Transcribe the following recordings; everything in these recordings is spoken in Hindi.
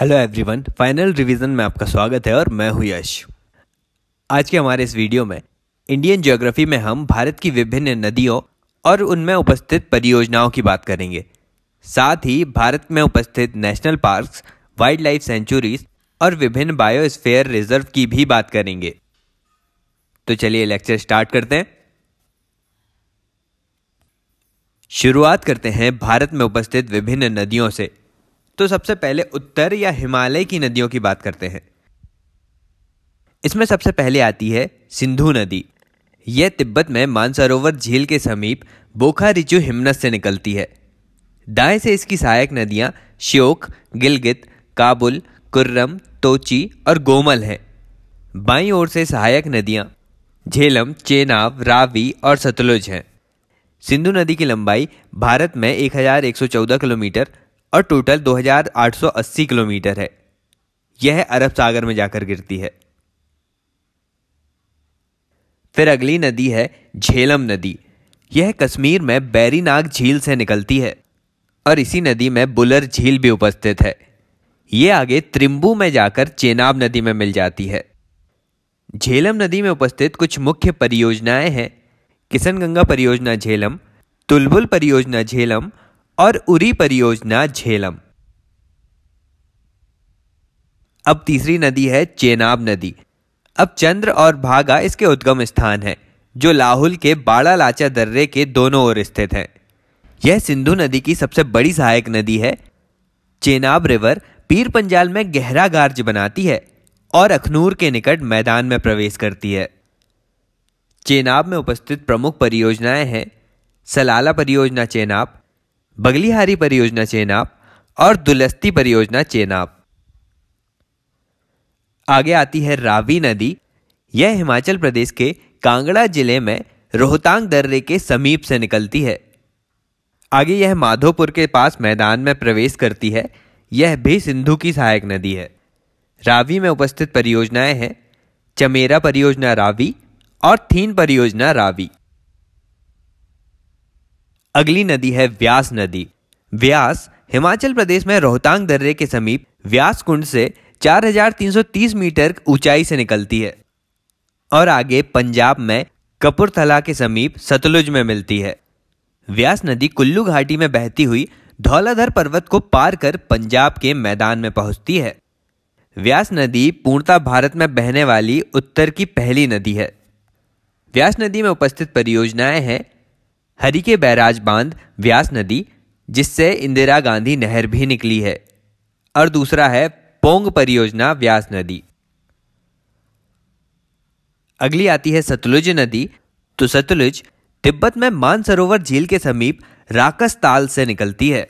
हेलो एवरीवन फाइनल रिवीजन में आपका स्वागत है और मैं हूं यश आज के हमारे इस वीडियो में इंडियन ज्योग्राफी में हम भारत की विभिन्न नदियों और उनमें उपस्थित परियोजनाओं की बात करेंगे साथ ही भारत में उपस्थित national parks wildlife sanctuaries और विभिन्न बायोस्फेयर रिजर्व की भी बात करेंगे तो चलिए लेक्चर स्टार्ट करते हैं शुरुआत करते हैं भारत में उपस्थित विभिन्न नदियों से तो सबसे पहले उत्तर या हिमालय की नदियों की बात करते हैं इसमें सबसे पहले आती है सिंधु नदी यह तिब्बत में मानसरोवर झील के समीप बोखा रिचु हिमनस से निकलती है दाएं से इसकी सहायक नदियां श्योक गिलगित काबुल कुर्रम तोची और गोमल हैं बाई ओर से सहायक नदियां झेलम चेनाव रावी और सतलुज हैं सिंधु नदी की लंबाई भारत में 1114 किलोमीटर और टोटल 2880 किलोमीटर है यह अरब सागर में जाकर गिरती है फिर अगली नदी है झेलम नदी यह कश्मीर में बैरीनाग झील से निकलती है और इसी नदी में बुलर झील भी उपस्थित है ये आगे त्रिम्बू में जाकर चेनाब नदी में मिल जाती है झेलम नदी में उपस्थित कुछ मुख्य परियोजनाएं हैं किशनगंगा परियोजना झेलम तुलबुल परियोजना झेलम और उरी परियोजना झेलम अब तीसरी नदी है चेनाब नदी अब चंद्र और भागा इसके उद्गम स्थान है जो लाहुल के बाड़ा लाचा दर्रे के दोनों ओर स्थित है यह सिंधु नदी की सबसे बड़ी सहायक नदी है चेनाब रिवर पीर पंजाल में गहरा गार्ज बनाती है और अखनूर के निकट मैदान में प्रवेश करती है चेनाब में उपस्थित प्रमुख परियोजनाएं हैं सलाला परियोजना चेनाब बगलीहारी परियोजना चेनाब और दुलस्ती परियोजना चेनाब आगे आती है रावी नदी यह हिमाचल प्रदेश के कांगड़ा जिले में रोहतांग दर्रे के समीप से निकलती है आगे यह माधोपुर के पास मैदान में प्रवेश करती है यह भी सिंधु की सहायक नदी है रावी में उपस्थित परियोजनाएं हैं चमेरा परियोजना रावी और थीन परियोजना रावी अगली नदी है व्यास नदी व्यास हिमाचल प्रदेश में रोहतांग दर्रे के समीप व्यास कुंड से 4,330 मीटर ऊंचाई से निकलती है और आगे पंजाब में कपूरथला के समीप सतलुज में मिलती है व्यास नदी कुल्लू घाटी में बहती हुई धौलाधर पर्वत को पार कर पंजाब के मैदान में पहुंचती है व्यास नदी पूर्णता भारत में बहने वाली उत्तर की पहली नदी है व्यास नदी में उपस्थित परियोजनाएं हैं हरी के बैराज बांध व्यास नदी जिससे इंदिरा गांधी नहर भी निकली है और दूसरा है पोंग परियोजना व्यास नदी अगली आती है सतलुज नदी तो सतलुज तिब्बत में मानसरोवर झील के समीप राकस ताल से निकलती है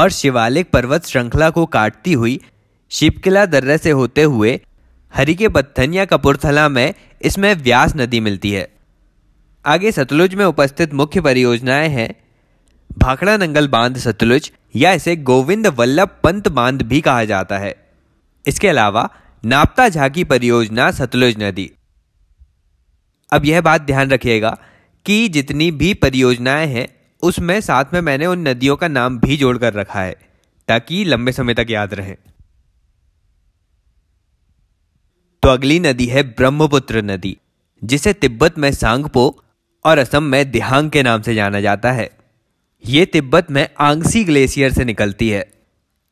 और शिवालिक पर्वत श्रृंखला को काटती हुई शिपकिला दर्रे से होते हुए हरिके बत्थन या कपूरथला में इसमें व्यास नदी मिलती है आगे सतलुज में उपस्थित मुख्य परियोजनाएं हैं भाखड़ा नंगल बांध सतलुज या इसे गोविंद वल्लभ पंत बांध भी कहा जाता है इसके अलावा नापता झाकी परियोजना सतलुज नदी अब यह बात ध्यान रखिएगा कि जितनी भी परियोजनाएं हैं उसमें साथ में मैंने उन नदियों का नाम भी जोड़कर रखा है ताकि लंबे समय तक याद रहे तो अगली नदी है ब्रह्मपुत्र नदी जिसे तिब्बत में सांगपो और असम में दिहांग के नाम से जाना जाता है ये तिब्बत में आंगसी ग्लेशियर से निकलती है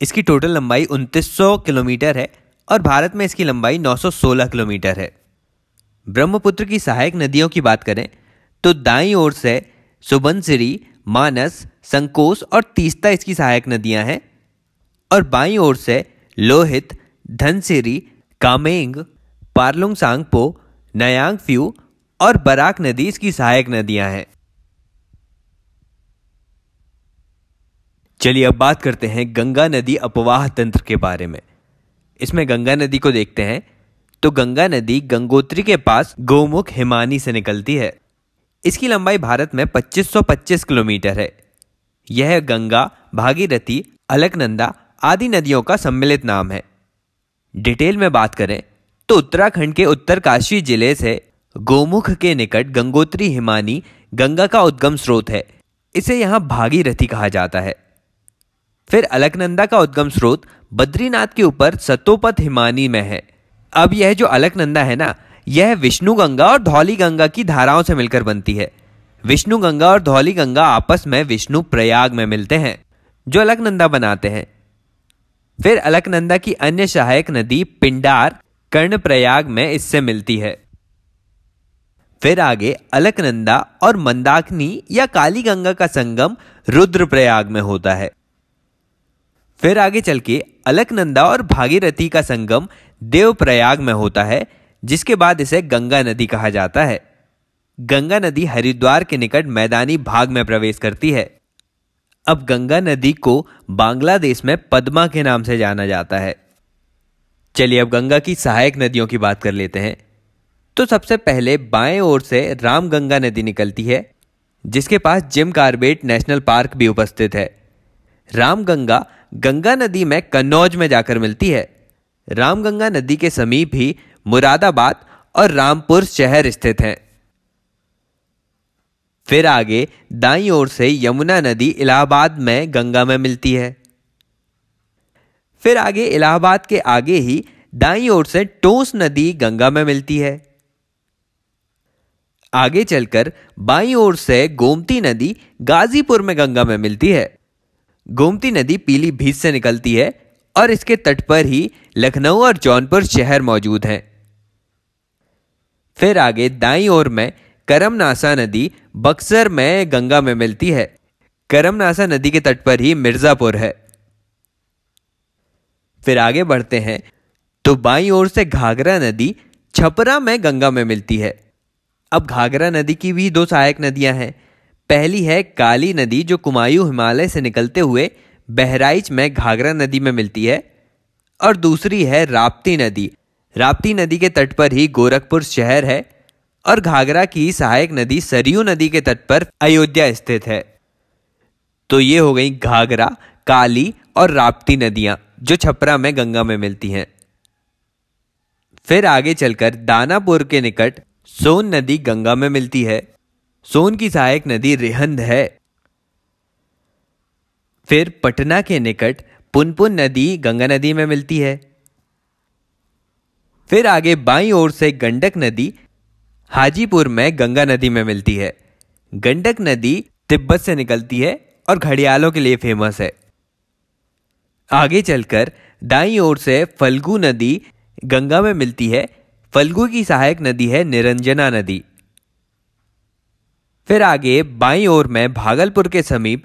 इसकी टोटल लंबाई 2900 किलोमीटर है और भारत में इसकी लंबाई 916 किलोमीटर है ब्रह्मपुत्र की सहायक नदियों की बात करें तो दाई ओर से सुबनसिरी मानस संकोस और तीस्ता इसकी सहायक नदियां हैं और बाई ओर से लोहित धनसिरी कामेंग पार्लुंग सांगपो नयांग फ्यू और बराक नदी इसकी सहायक नदियां हैं चलिए अब बात करते हैं गंगा नदी अपवाह तंत्र के बारे में इसमें गंगा नदी को देखते हैं तो गंगा नदी गंगोत्री के पास गोमुख हिमानी से निकलती है इसकी लंबाई भारत में 2525 किलोमीटर है यह गंगा भागीरथी अलकनंदा आदि नदियों का सम्मिलित नाम है डिटेल में बात करें तो उत्तराखंड के उत्तरकाशी जिले से गोमुख के निकट गंगोत्री हिमानी गंगा का उद्गम स्रोत है इसे यहाँ भागीरथी कहा जाता है फिर अलकनंदा का उद्गम स्रोत बद्रीनाथ के ऊपर सतोपथ हिमानी में है अब यह जो अलकनंदा है ना यह विष्णु गंगा और धौली गंगा की धाराओं से मिलकर बनती है विष्णु गंगा और धौली गंगा आपस में विष्णु प्रयाग में मिलते हैं जो अलकनंदा बनाते हैं फिर अलकनंदा की अन्य सहायक नदी पिंडार कर्ण प्रयाग में इससे मिलती है फिर आगे अलकनंदा और मंदाकिनी या काली गंगा का संगम रुद्रप्रयाग में होता है फिर आगे चल के अलकनंदा और भागीरथी का संगम देवप्रयाग में होता है जिसके बाद इसे गंगा नदी कहा जाता है गंगा नदी हरिद्वार के निकट मैदानी भाग में प्रवेश करती है अब गंगा नदी को बांग्लादेश में पद्मा के नाम से जाना जाता है चलिए अब गंगा की सहायक नदियों की बात कर लेते हैं तो सबसे पहले बाएं ओर से रामगंगा नदी निकलती है जिसके पास जिम कार्बेट नेशनल पार्क भी उपस्थित है रामगंगा गंगा नदी में कन्नौज में जाकर मिलती है रामगंगा नदी के समीप ही मुरादाबाद और रामपुर शहर स्थित हैं फिर आगे दाई ओर से यमुना नदी इलाहाबाद में गंगा में मिलती है फिर आगे इलाहाबाद के आगे ही दाई ओर से टोस नदी गंगा में मिलती है आगे चलकर बाई ओर से गोमती नदी गाजीपुर में गंगा में मिलती है गोमती नदी पीली भीत से निकलती है और इसके तट पर ही लखनऊ और जौनपुर शहर मौजूद हैं फिर आगे दाई ओर में करमनासा नदी बक्सर में गंगा में मिलती है करमनासा नदी के तट पर ही मिर्ज़ापुर है फिर आगे बढ़ते हैं तो बाई ओर से घाघरा नदी छपरा में गंगा में मिलती है अब घाघरा नदी की भी दो सहायक नदियां हैं पहली है काली नदी जो कुमायूं हिमालय से निकलते हुए बहराइच में घाघरा नदी में मिलती है और दूसरी है राप्ती नदी राप्ती नदी के तट पर ही गोरखपुर शहर है और घाघरा की सहायक नदी सरयू नदी के तट पर अयोध्या स्थित है तो ये हो गई घाघरा काली और राप्ती नदियां जो छपरा में गंगा में मिलती हैं फिर आगे चलकर दानापुर के निकट सोन नदी गंगा में मिलती है सोन की सहायक नदी रिहंद है फिर पटना के निकट पुनपुन नदी गंगा नदी में मिलती है फिर आगे बाई ओर से गंडक नदी हाजीपुर में गंगा नदी में मिलती है गंडक नदी तिब्बत से निकलती है और घड़ियालों के लिए फेमस है आगे चलकर दाई ओर से फल्गु नदी गंगा में मिलती है फल्गु की सहायक नदी है निरंजना नदी फिर आगे बाई ओर में भागलपुर के समीप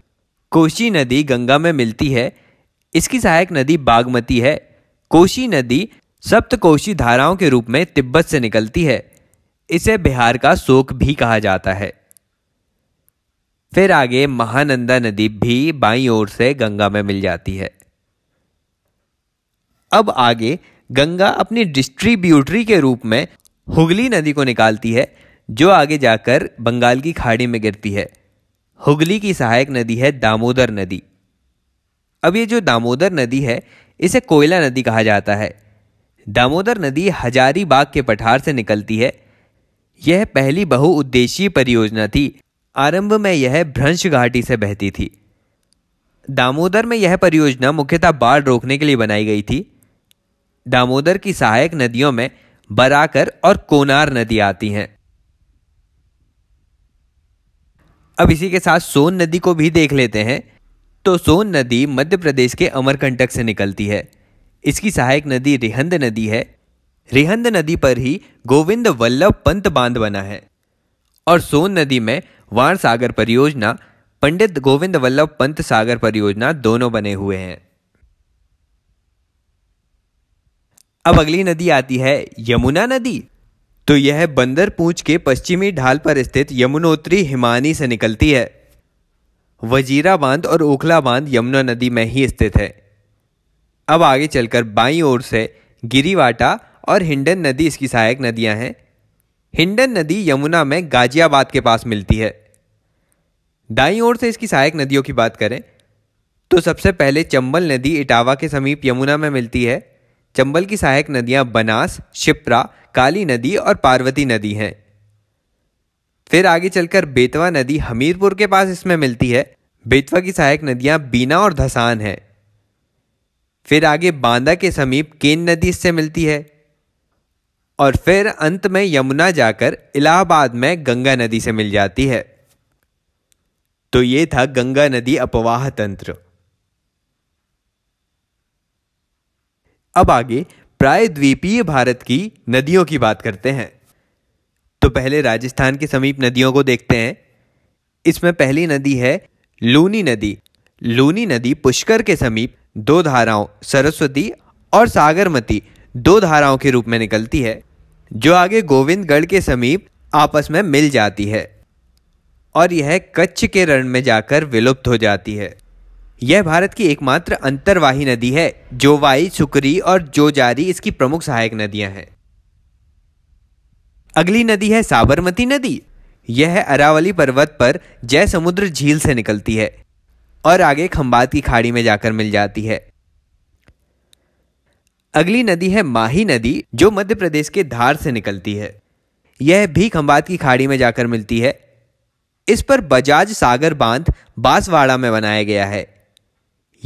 कोशी नदी गंगा में मिलती है इसकी सहायक नदी बागमती है कोशी नदी सप्तकोशी धाराओं के रूप में तिब्बत से निकलती है इसे बिहार का शोक भी कहा जाता है फिर आगे महानंदा नदी भी बाई ओर से गंगा में मिल जाती है अब आगे गंगा अपनी डिस्ट्रीब्यूटरी के रूप में हुगली नदी को निकालती है जो आगे जाकर बंगाल की खाड़ी में गिरती है हुगली की सहायक नदी है दामोदर नदी अब ये जो दामोदर नदी है इसे कोयला नदी कहा जाता है दामोदर नदी हजारीबाग के पठार से निकलती है यह पहली बहुउद्देशीय परियोजना थी आरंभ में यह भ्रंश घाटी से बहती थी दामोदर में यह परियोजना मुख्यतः बाढ़ रोकने के लिए बनाई गई थी दामोदर की सहायक नदियों में बराकर और कोनार नदी आती हैं अब इसी के साथ सोन नदी को भी देख लेते हैं तो सोन नदी मध्य प्रदेश के अमरकंटक से निकलती है इसकी सहायक नदी रिहंद नदी है रिहंद नदी पर ही गोविंद वल्लभ पंत बांध बना है और सोन नदी में वाण सागर परियोजना पंडित गोविंद वल्लभ पंत सागर परियोजना दोनों बने हुए हैं अब अगली नदी आती है यमुना नदी तो यह बंदर पूंछ के पश्चिमी ढाल पर स्थित यमुनोत्री हिमानी से निकलती है वजीरा बांध और ओखला बांध यमुना नदी में ही स्थित है अब आगे चलकर बाई ओर से गिरीवाटा और हिंडन नदी इसकी सहायक नदियां हैं हिंडन नदी यमुना में गाजियाबाद के पास मिलती है दाई ओर से इसकी सहायक नदियों की बात करें तो सबसे पहले चंबल नदी इटावा के समीप यमुना में मिलती है चंबल की सहायक नदियां बनास शिप्रा काली नदी और पार्वती नदी हैं फिर आगे चलकर बेतवा नदी हमीरपुर के पास इसमें मिलती है बेतवा की सहायक नदियां बीना और धसान है फिर आगे बांदा के समीप केन नदी इससे मिलती है और फिर अंत में यमुना जाकर इलाहाबाद में गंगा नदी से मिल जाती है तो ये था गंगा नदी अपवाह तंत्र अब आगे प्रायद्वीपीय भारत की नदियों की बात करते हैं तो पहले राजस्थान के समीप नदियों को देखते हैं इसमें पहली नदी है लूनी नदी लूनी नदी पुष्कर के समीप दो धाराओं सरस्वती और सागरमती दो धाराओं के रूप में निकलती है जो आगे गोविंदगढ़ के समीप आपस में मिल जाती है और यह कच्छ के रण में जाकर विलुप्त हो जाती है यह भारत की एकमात्र अंतरवाही नदी है जोवाई सुकरी और जोजारी इसकी प्रमुख सहायक नदियां हैं अगली नदी है साबरमती नदी यह अरावली पर्वत पर जय समुद्र झील से निकलती है और आगे खंबात की खाड़ी में जाकर मिल जाती है अगली नदी है माही नदी जो मध्य प्रदेश के धार से निकलती है यह भी खंबात की खाड़ी में जाकर मिलती है इस पर बजाज सागर बांध बांसवाड़ा में बनाया गया है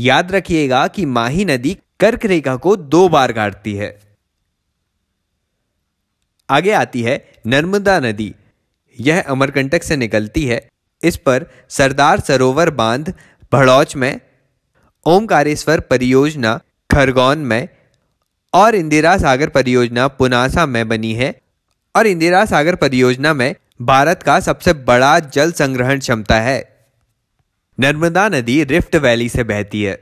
याद रखिएगा कि माही नदी कर्क रेखा को दो बार काटती है आगे आती है नर्मदा नदी यह अमरकंटक से निकलती है इस पर सरदार सरोवर बांध भड़ौच में ओमकारेश्वर परियोजना खरगोन में और इंदिरा सागर परियोजना पुनासा में बनी है और इंदिरा सागर परियोजना में भारत का सबसे बड़ा जल संग्रहण क्षमता है नर्मदा नदी रिफ्ट वैली से बहती है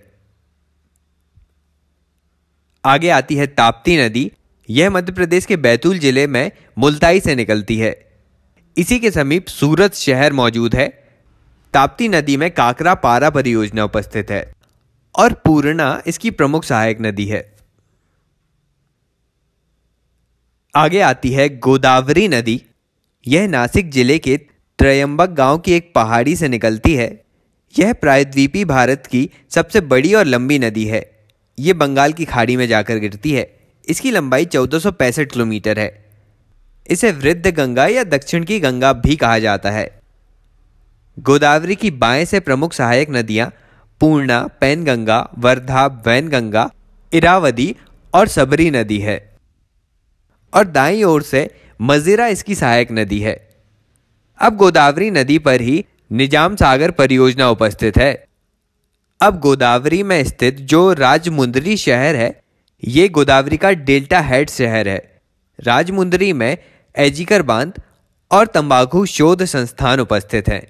आगे आती है ताप्ती नदी यह मध्य प्रदेश के बैतूल जिले में मुल्ताई से निकलती है इसी के समीप सूरत शहर मौजूद है ताप्ती नदी में काकरा पारा परियोजना उपस्थित है और पूर्णा इसकी प्रमुख सहायक नदी है आगे आती है गोदावरी नदी यह नासिक जिले के त्रयंबक गांव की एक पहाड़ी से निकलती है यह प्रायद्वीपी भारत की सबसे बड़ी और लंबी नदी है ये बंगाल की खाड़ी में जाकर गिरती है इसकी लंबाई चौदह किलोमीटर है इसे वृद्ध गंगा या दक्षिण की गंगा भी कहा जाता है गोदावरी की बाएं से प्रमुख सहायक नदियां पूर्णा पैनगंगा वर्धा वैनगंगा इरावदी और सबरी नदी है और दाई ओर से मजीरा इसकी सहायक नदी है अब गोदावरी नदी पर ही निजाम सागर परियोजना उपस्थित है अब गोदावरी में स्थित जो राजमुंदरी शहर है ये गोदावरी का डेल्टा हेड शहर है राजमुंदरी में एजिकर बांध और तंबाकू शोध संस्थान उपस्थित हैं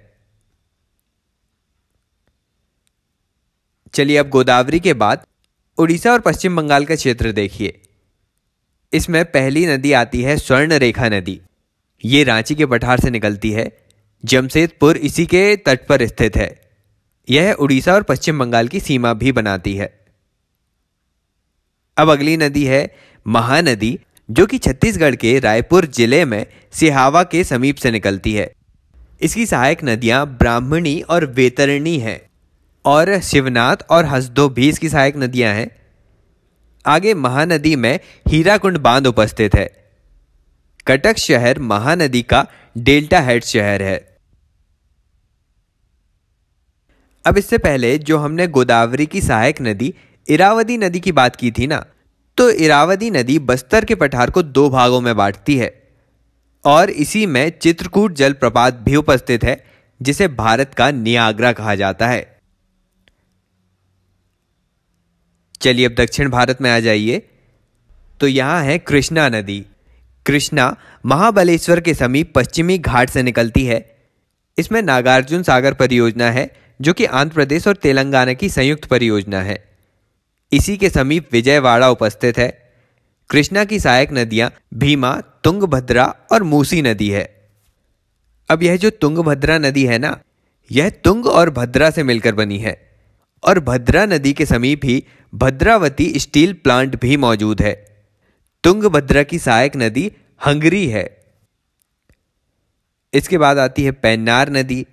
चलिए अब गोदावरी के बाद उड़ीसा और पश्चिम बंगाल का क्षेत्र देखिए इसमें पहली नदी आती है स्वर्ण रेखा नदी ये रांची के पठार से निकलती है जमशेदपुर इसी के तट पर स्थित है यह उड़ीसा और पश्चिम बंगाल की सीमा भी बनाती है अब अगली नदी है महानदी जो कि छत्तीसगढ़ के रायपुर जिले में सिहावा के समीप से निकलती है इसकी सहायक नदियां ब्राह्मणी और वेतरणी हैं और शिवनाथ और हसदो भी इसकी सहायक नदियां हैं आगे महानदी में हीराकुंड बांध उपस्थित है कटक शहर महानदी का डेल्टा हेड शहर है अब इससे पहले जो हमने गोदावरी की सहायक नदी इरावदी नदी की बात की थी ना तो इरावदी नदी बस्तर के पठार को दो भागों में बांटती है और इसी में चित्रकूट जलप्रपात भी उपस्थित है जिसे भारत का नियाग्रा कहा जाता है चलिए अब दक्षिण भारत में आ जाइए तो यहां है कृष्णा नदी कृष्णा महाबलेश्वर के समीप पश्चिमी घाट से निकलती है इसमें नागार्जुन सागर परियोजना है जो कि आंध्र प्रदेश और तेलंगाना की संयुक्त परियोजना है इसी के समीप विजयवाड़ा उपस्थित है कृष्णा की सहायक नदियाँ भीमा तुंगभद्रा और मूसी नदी है अब यह जो तुंगभद्रा नदी है ना यह तुंग और भद्रा से मिलकर बनी है और भद्रा नदी के समीप ही भद्रावती स्टील प्लांट भी मौजूद है तुंगभद्रा की सहायक नदी हंगरी है इसके बाद आती है पैनार नदी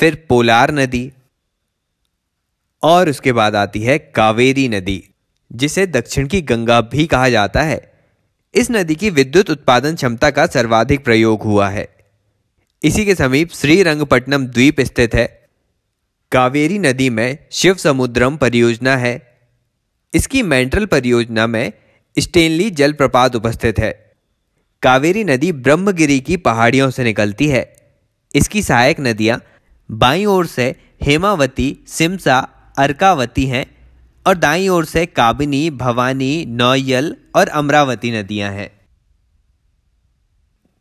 फिर पोलार नदी और उसके बाद आती है कावेरी नदी जिसे दक्षिण की गंगा भी कहा जाता है इस नदी की विद्युत उत्पादन क्षमता का सर्वाधिक प्रयोग हुआ है इसी के समीप श्रीरंगपट्टनम द्वीप स्थित है कावेरी नदी में शिव समुद्रम परियोजना है इसकी मेंट्रल परियोजना में स्टेनली जलप्रपात उपस्थित है कावेरी नदी ब्रह्मगिरी की पहाड़ियों से निकलती है इसकी सहायक नदियाँ बाईं ओर से हेमावती सिमसा अर्कावती हैं और दाईं ओर से काबिनी भवानी नौयल और अमरावती नदियां हैं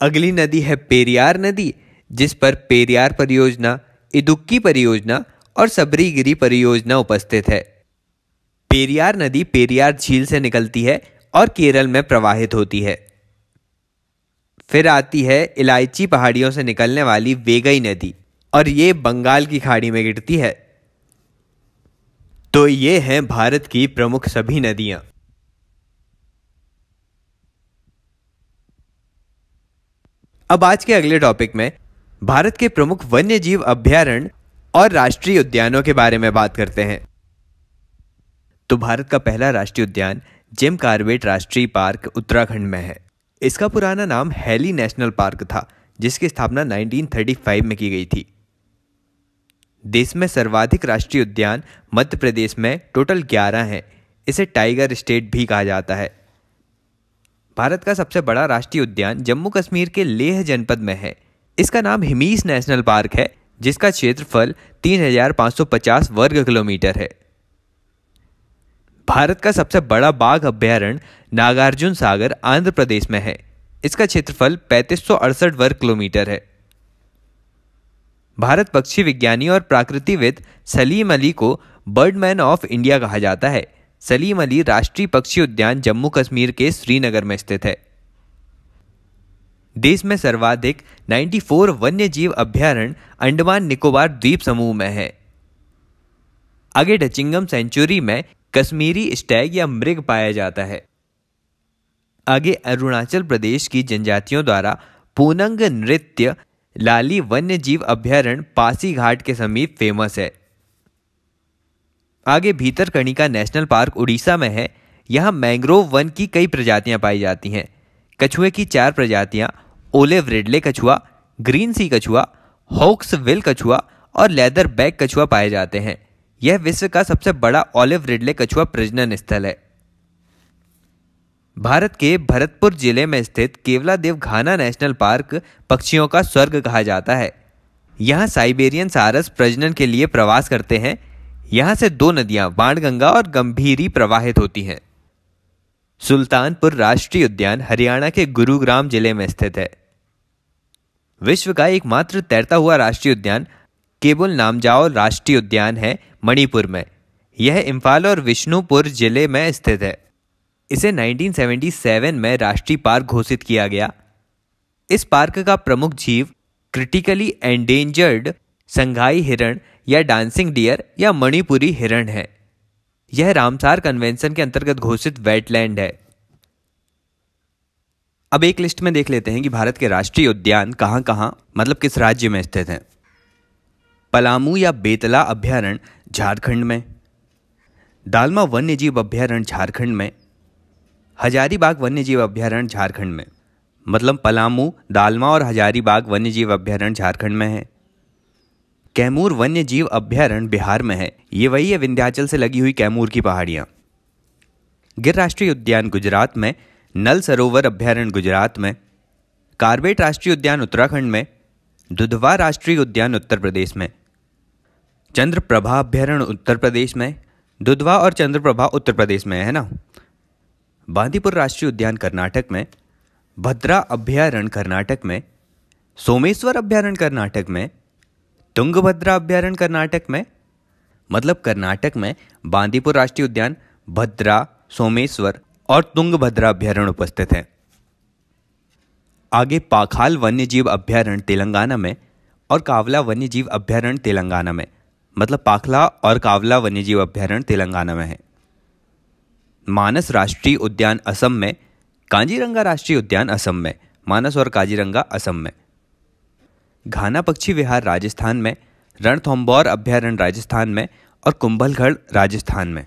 अगली नदी है पेरियार नदी जिस पर पेरियार परियोजना इदुक्की परियोजना और सबरीगिरी परियोजना उपस्थित है पेरियार नदी पेरियार झील से निकलती है और केरल में प्रवाहित होती है फिर आती है इलायची पहाड़ियों से निकलने वाली वेगई नदी और ये बंगाल की खाड़ी में गिरती है तो ये हैं भारत की प्रमुख सभी नदियां अब आज के अगले टॉपिक में भारत के प्रमुख वन्य जीव अभ्यारण्य और राष्ट्रीय उद्यानों के बारे में बात करते हैं तो भारत का पहला राष्ट्रीय उद्यान जिम कार्बेट राष्ट्रीय पार्क उत्तराखंड में है इसका पुराना नाम हैली नेशनल पार्क था जिसकी स्थापना 1935 में की गई थी देश में सर्वाधिक राष्ट्रीय उद्यान मध्य प्रदेश में टोटल 11 हैं इसे टाइगर स्टेट भी कहा जाता है भारत का सबसे बड़ा राष्ट्रीय उद्यान जम्मू कश्मीर के लेह जनपद में है इसका नाम हिमीस नेशनल पार्क है जिसका क्षेत्रफल 3550 वर्ग किलोमीटर है भारत का सबसे बड़ा बाघ अभ्यारण्य नागार्जुन सागर आंध्र प्रदेश में है इसका क्षेत्रफल पैंतीस वर्ग किलोमीटर है भारत पक्षी विज्ञानी और प्राकृतिविद सलीम अली को बर्डमैन ऑफ इंडिया कहा जाता है सलीम अली राष्ट्रीय पक्षी उद्यान जम्मू कश्मीर के श्रीनगर में स्थित है देश में सर्वाधिक 94 वन्य जीव अभ्यारण्य अंडमान निकोबार द्वीप समूह में है आगे डचिंगम सेंचुरी में कश्मीरी स्टैग या मृग पाया जाता है आगे अरुणाचल प्रदेश की जनजातियों द्वारा पूनंग नृत्य लाली वन्य जीव अभ्यारण्य पासीघाट के समीप फेमस है आगे भीतरकणिका नेशनल पार्क उड़ीसा में है यहाँ मैंग्रोव वन की कई प्रजातियाँ पाई जाती हैं कछुए की चार प्रजातियाँ ओले रेडले कछुआ ग्रीन सी कछुआ होक्स विल कछुआ और लेदर बैग कछुआ पाए जाते हैं यह विश्व का सबसे बड़ा ऑलिव रिडले कछुआ प्रजनन स्थल है भारत के भरतपुर जिले में स्थित केवला देव घाना नेशनल पार्क पक्षियों का स्वर्ग कहा जाता है यहाँ साइबेरियन सारस प्रजनन के लिए प्रवास करते हैं यहाँ से दो नदियाँ बाणगंगा और गंभीरी प्रवाहित होती हैं सुल्तानपुर राष्ट्रीय उद्यान हरियाणा के गुरुग्राम जिले में स्थित है विश्व का एकमात्र तैरता हुआ राष्ट्रीय उद्यान केबुल नामजाओ राष्ट्रीय उद्यान है मणिपुर में यह इम्फाल और विष्णुपुर जिले में स्थित है इसे 1977 में राष्ट्रीय पार्क घोषित किया गया इस पार्क का प्रमुख जीव क्रिटिकली एंडेंजर्ड संघाई हिरण या डांसिंग डियर या मणिपुरी हिरण है यह रामसार कन्वेंशन के अंतर्गत घोषित वेटलैंड है अब एक लिस्ट में देख लेते हैं कि भारत के राष्ट्रीय उद्यान कहां कहां मतलब किस राज्य में स्थित हैं पलामू या बेतला अभ्यारण्य झारखंड में दालमा वन्यजीव अभ्यारण्य झारखंड में हजारीबाग वन्यजीव अभ्यारण्य झारखंड में मतलब पलामू दालमा और हजारीबाग वन्यजीव अभ्यारण्य झारखंड में है कैमूर वन्यजीव अभ्यारण्य बिहार में है ये वही है विंध्याचल से लगी हुई कैमूर की पहाड़ियाँ गिर राष्ट्रीय उद्यान गुजरात में नल सरोवर अभ्यारण्य गुजरात में कार्बेट राष्ट्रीय उद्यान उत्तराखंड में दुधवा राष्ट्रीय उद्यान उत्तर प्रदेश में चंद्रप्रभा अभ्यारण्य उत्तर प्रदेश में दुधवा और चंद्रप्रभा उत्तर प्रदेश में है ना बांदीपुर राष्ट्रीय उद्यान कर्नाटक में भद्रा अभ्यारण्य कर्नाटक में सोमेश्वर अभ्यारण्य कर्नाटक में तुंगभद्रा अभ्यारण्य कर्नाटक में मतलब कर्नाटक में बांदीपुर राष्ट्रीय उद्यान भद्रा सोमेश्वर और तुंगभद्रा अभ्यारण्य उपस्थित हैं आगे पाखाल वन्यजीव अभ्यारण्य तेलंगाना में और कावला वन्यजीव अभ्यारण्य तेलंगाना में मतलब पाखला और कावला वन्यजीव अभ्यारण्य तेलंगाना में है मानस राष्ट्रीय उद्यान असम में कांजीरंगा राष्ट्रीय उद्यान असम में मानस और काजीरंगा असम में घाना पक्षी विहार राजस्थान में रणथोम्बौर अभ्यारण्य राजस्थान में और कुंभलगढ़ राजस्थान में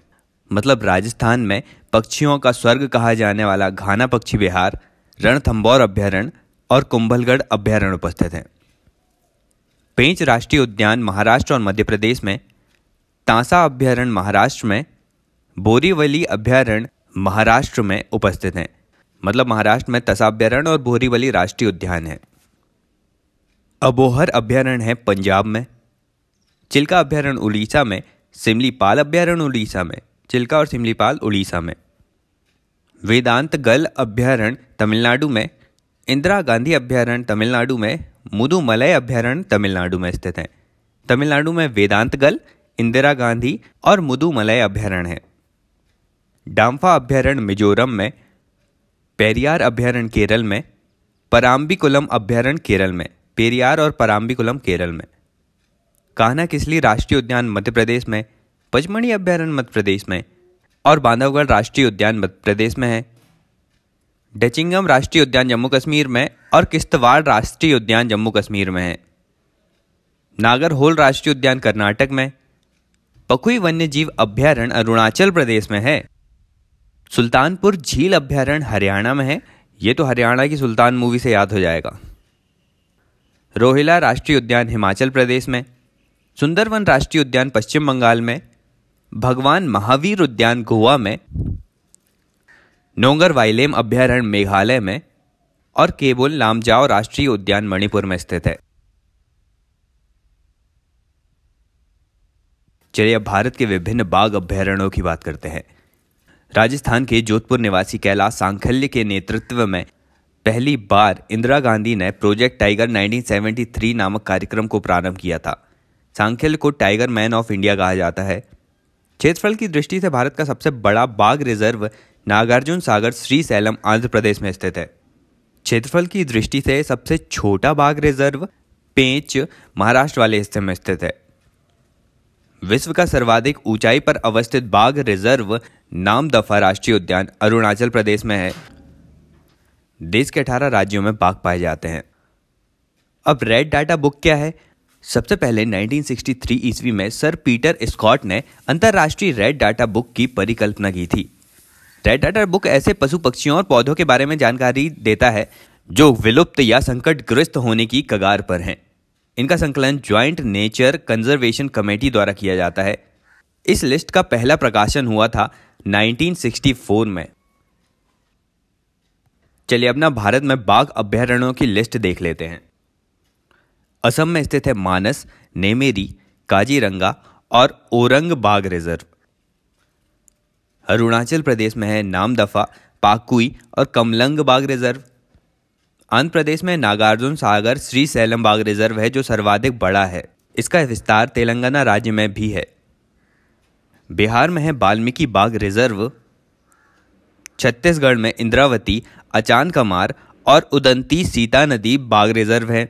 मतलब राजस्थान में पक्षियों का स्वर्ग कहा जाने वाला घाना पक्षी विहार रणथम्बौर अभ्यारण्य और कुंभलगढ़ अभ्यारण्य उपस्थित हैं पेंच राष्ट्रीय उद्यान महाराष्ट्र और मध्य प्रदेश में तांसा अभ्यारण्य महाराष्ट्र में बोरीवली अभ्यारण्य महाराष्ट्र में उपस्थित हैं मतलब महाराष्ट्र में तसा अभ्यारण्य और बोरीवली राष्ट्रीय उद्यान है अबोहर अभ्यारण्य है पंजाब में चिल्का अभ्यारण्य उड़ीसा में सिमलीपाल अभ्यारण्य उड़ीसा में चिल्का और सिमलीपाल उड़ीसा में वेदांत गल अभ्यारण्य तमिलनाडु में इंदिरा गांधी अभ्यारण्य तमिलनाडु में मुदुमलय अभ्यारण्य तमिलनाडु में स्थित हैं तमिलनाडु में वेदांतगल इंदिरा गांधी और मुदुमलय अभ्यारण्य है डाम्फा अभ्यारण्य मिजोरम में पेरियार अभ्यारण्य केरल में पराम्बिकुलम अभ्यारण्य केरल में पेरियार और पराम्बिकुलम केरल में कान्हा किसली राष्ट्रीय उद्यान मध्य प्रदेश में पचमणी अभ्यारण्य मध्य प्रदेश में और बांधवगढ़ राष्ट्रीय उद्यान मध्य प्रदेश में है डचिंगम राष्ट्रीय उद्यान जम्मू कश्मीर में और किश्तवाड़ राष्ट्रीय उद्यान जम्मू कश्मीर में है नागर होल राष्ट्रीय उद्यान कर्नाटक में पकुई वन्यजीव अभ्यारण्य अरुणाचल प्रदेश में है सुल्तानपुर झील अभ्यारण्य हरियाणा में है ये तो हरियाणा की सुल्तान मूवी से याद हो जाएगा रोहिला राष्ट्रीय उद्यान हिमाचल प्रदेश में सुंदरवन राष्ट्रीय उद्यान पश्चिम बंगाल में भगवान महावीर उद्यान गोवा में नोंगर वाइलेम अभ्यारण्य मेघालय में और केबुल लामजाओ राष्ट्रीय उद्यान मणिपुर में स्थित है चलिए अब भारत के विभिन्न बाघ अभ्यारण्यों की बात करते हैं राजस्थान के जोधपुर निवासी कैलाश सांखल्य के नेतृत्व में पहली बार इंदिरा गांधी ने प्रोजेक्ट टाइगर 1973 नामक कार्यक्रम को प्रारंभ किया था सांखल्य को टाइगर मैन ऑफ इंडिया कहा जाता है क्षेत्रफल की दृष्टि से भारत का सबसे बड़ा बाघ रिजर्व नागार्जुन सागर श्री सैलम आंध्र प्रदेश में स्थित है क्षेत्रफल की दृष्टि से सबसे छोटा बाघ रिजर्व पेंच महाराष्ट्र वाले हिस्से में स्थित है विश्व का सर्वाधिक ऊंचाई पर अवस्थित बाघ रिजर्व नाम दफा राष्ट्रीय उद्यान अरुणाचल प्रदेश में है देश के अठारह राज्यों में बाघ पाए जाते हैं अब रेड डाटा बुक क्या है सबसे पहले 1963 ईस्वी में सर पीटर स्कॉट ने अंतर्राष्ट्रीय रेड डाटा बुक की परिकल्पना की थी रेड डाटा बुक ऐसे पशु पक्षियों और पौधों के बारे में जानकारी देता है जो विलुप्त या संकटग्रस्त होने की कगार पर हैं इनका संकलन ज्वाइंट नेचर कंजर्वेशन कमेटी द्वारा किया जाता है इस लिस्ट का पहला प्रकाशन हुआ था 1964 में चलिए अपना भारत में बाघ अभ्यारण्यों की लिस्ट देख लेते हैं असम में स्थित है मानस नेमेरी काजीरंगा और ओरंग बाघ रिजर्व अरुणाचल प्रदेश में है नामदफा पाकुई और कमलंग बाग रिजर्व आंध्र प्रदेश में नागार्जुन सागर श्री सैलम बाग रिजर्व है जो सर्वाधिक बड़ा है इसका विस्तार तेलंगाना राज्य में भी है बिहार में है वाल्मीकि बाग रिजर्व छत्तीसगढ़ में इंद्रावती अचान कमार और उदंती सीता नदी बाघ रिजर्व है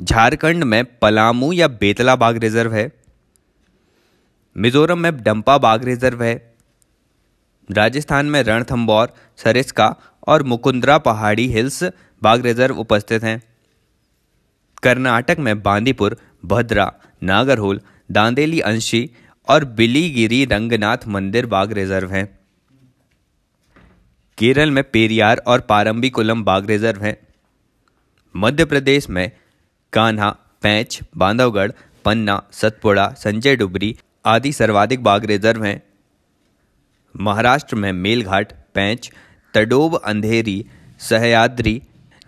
झारखंड में पलामू या बेतला बाघ रिजर्व है मिजोरम में डंपा बाघ रिजर्व है राजस्थान में रणथंबौर सरिस्का और मुकुंद्रा पहाड़ी हिल्स बाघ रिजर्व उपस्थित हैं कर्नाटक में बांदीपुर भद्रा नागरहोल दांदेली अंशी और बिलीगिरी रंगनाथ मंदिर बाघ रिजर्व हैं केरल में पेरियार और पारंबिकुलम बाघ रिजर्व हैं मध्य प्रदेश में कान्हा पैंच बांधवगढ़ पन्ना सतपुड़ा संजय डुबरी आदि सर्वाधिक बाघ रिजर्व हैं महाराष्ट्र में मेलघाट पैंच तडोब अंधेरी सहयाद्री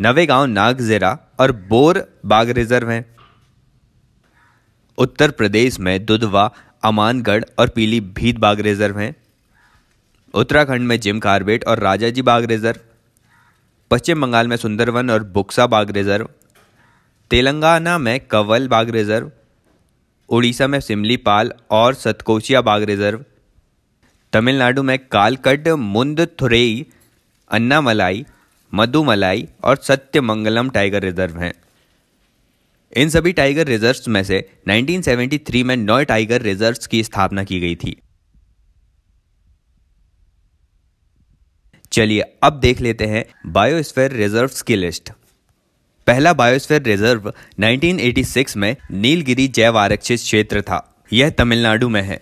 नवेगांव नागजेरा और बोर बाघ रिजर्व हैं उत्तर प्रदेश में दुधवा अमानगढ़ और पीलीभीत बाघ रिजर्व हैं उत्तराखंड में जिम कार्बेट और राजाजी बाघ रिजर्व पश्चिम बंगाल में सुंदरवन और बुक्सा बाघ रिजर्व तेलंगाना में कवल बाघ रिजर्व उड़ीसा में सिमलीपाल और सतकोशिया बाघ रिजर्व तमिलनाडु में कालकट थुरेई अन्नामलाई मधुमलाई और सत्यमंगलम टाइगर रिजर्व हैं इन सभी टाइगर रिजर्व्स में से 1973 में नौ टाइगर रिजर्व्स की स्थापना की गई थी चलिए अब देख लेते हैं बायोस्फेयर रिजर्व्स की लिस्ट पहला बायोस्फेयर रिजर्व 1986 में नीलगिरी जैव आरक्षित क्षेत्र था यह तमिलनाडु में है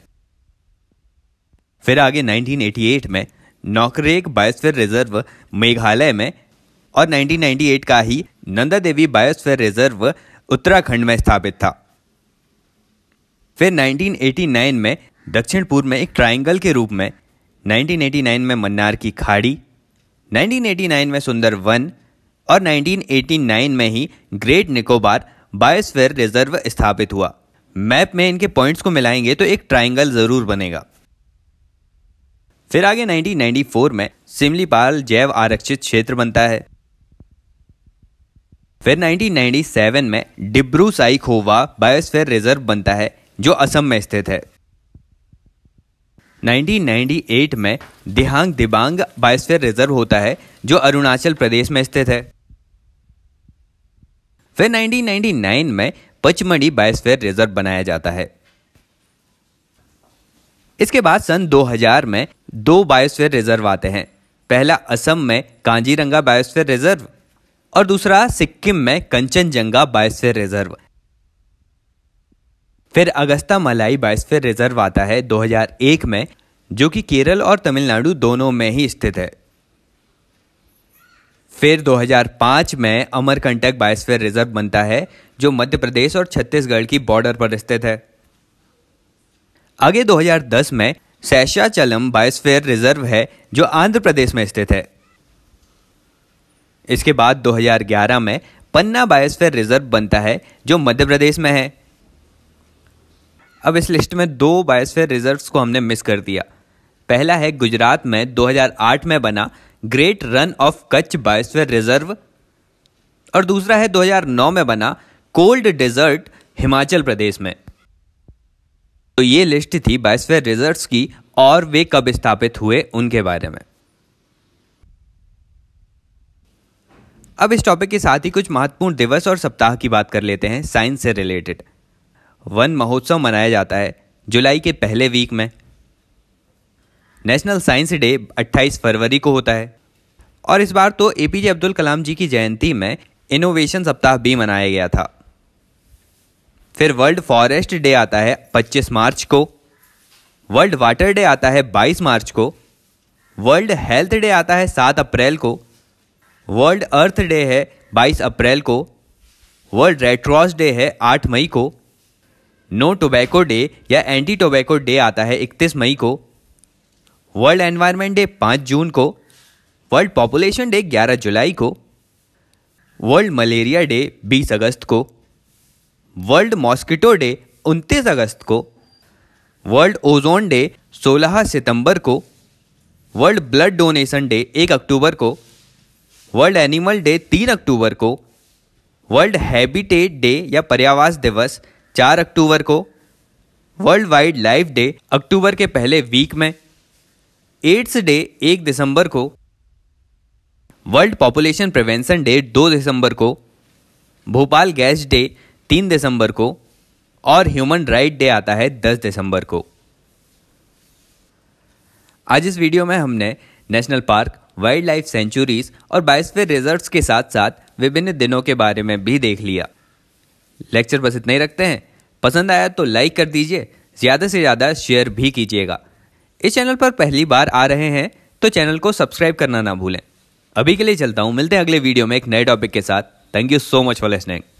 फिर आगे 1988 में नौकरेक बायोस्फीयर रिजर्व मेघालय में और 1998 का ही नंदा देवी बायोस्फीयर रिजर्व उत्तराखंड में स्थापित था फिर 1989 में दक्षिण पूर्व में एक ट्रायंगल के रूप में 1989 में मन्नार की खाड़ी 1989 में सुंदर वन और 1989 में ही ग्रेट निकोबार बायोस्फेयर रिजर्व स्थापित हुआ मैप में इनके पॉइंट्स को मिलाएंगे तो एक ट्राइंगल ज़रूर बनेगा फिर आगे 1994 में सिमलीपाल जैव आरक्षित क्षेत्र बनता है फिर 1997 में डिब्रू साइखोवा बायोस्फेयर रिजर्व बनता है जो असम में स्थित है 1998 में दिहांग दिबांग बायोस्फीयर रिजर्व होता है जो अरुणाचल प्रदेश में स्थित है फिर 1999 में पचमढ़ी बायोस्फीयर रिजर्व बनाया जाता है इसके बाद सन 2000 में दो बायोस्फीयर रिजर्व आते हैं पहला असम में कांजीरंगा बायोस्फीयर रिजर्व और दूसरा सिक्किम में कंचनजंगा बायोस्फीयर रिजर्व फिर अगस्ता मलाई बायोस्फीयर रिजर्व आता है 2001 में जो कि केरल और तमिलनाडु दोनों में ही स्थित है फिर 2005 में अमरकंटक बायोस्फीयर रिजर्व बनता है जो मध्य प्रदेश और छत्तीसगढ़ की बॉर्डर पर स्थित है आगे 2010 में सैशाचलम बायोस्फीयर रिजर्व है जो आंध्र प्रदेश में स्थित है इसके बाद 2011 में पन्ना बायोस्फीयर रिजर्व बनता है जो मध्य प्रदेश में है अब इस लिस्ट में दो बायोस्फेयर रिजर्व्स को हमने मिस कर दिया पहला है गुजरात में 2008 में बना great Rann of Kutch biosphere reserve और दूसरा है 2009 में बना कोल्ड डेजर्ट हिमाचल प्रदेश में तो ये लिस्ट थी बायोस्फेयर रिजर्व्स की और वे कब स्थापित हुए उनके बारे में अब इस टॉपिक के साथ ही कुछ महत्वपूर्ण दिवस और सप्ताह की बात कर लेते हैं साइंस से रिलेटेड वन महोत्सव मनाया जाता है जुलाई के पहले वीक में नेशनल साइंस डे 28 फरवरी को होता है और इस बार तो ए पी अब्दुल कलाम जी की जयंती में इनोवेशन सप्ताह भी मनाया गया था फिर वर्ल्ड फॉरेस्ट डे आता है 25 मार्च को वर्ल्ड वाटर डे आता है 22 मार्च को वर्ल्ड हेल्थ डे आता है 7 अप्रैल को वर्ल्ड अर्थ डे है 22 अप्रैल को वर्ल्ड रेड क्रॉस डे है 8 मई को नो टोबैको डे या एंटी टोबैको डे आता है 31 मई को वर्ल्ड एनवायरनमेंट डे 5 जून को वर्ल्ड पॉपुलेशन डे 11 जुलाई को वर्ल्ड मलेरिया डे 20 अगस्त को वर्ल्ड मॉस्किटो डे 29 अगस्त को वर्ल्ड ओजोन डे 16 सितंबर को वर्ल्ड ब्लड डोनेशन डे 1 अक्टूबर को वर्ल्ड एनिमल डे 3 अक्टूबर को वर्ल्ड हैबिटेट डे या पर्यावास दिवस चार अक्टूबर को वर्ल्ड वाइड लाइफ डे अक्टूबर के पहले वीक में एड्स डे एक दिसंबर को वर्ल्ड पॉपुलेशन प्रिवेंशन डे दो दिसंबर को भोपाल गैस डे तीन दिसंबर को और ह्यूमन राइट डे आता है दस दिसंबर को आज इस वीडियो में हमने national park wildlife sanctuaries और बायोस्फीयर रिजर्व्स के साथ साथ विभिन्न दिनों के बारे में भी देख लिया लेक्चर बस इतना ही रखते हैं पसंद आया तो लाइक कर दीजिए ज़्यादा से ज़्यादा शेयर भी कीजिएगा इस चैनल पर पहली बार आ रहे हैं तो चैनल को सब्सक्राइब करना ना भूलें अभी के लिए चलता हूँ मिलते हैं अगले वीडियो में एक नए टॉपिक के साथ thank you so much for listening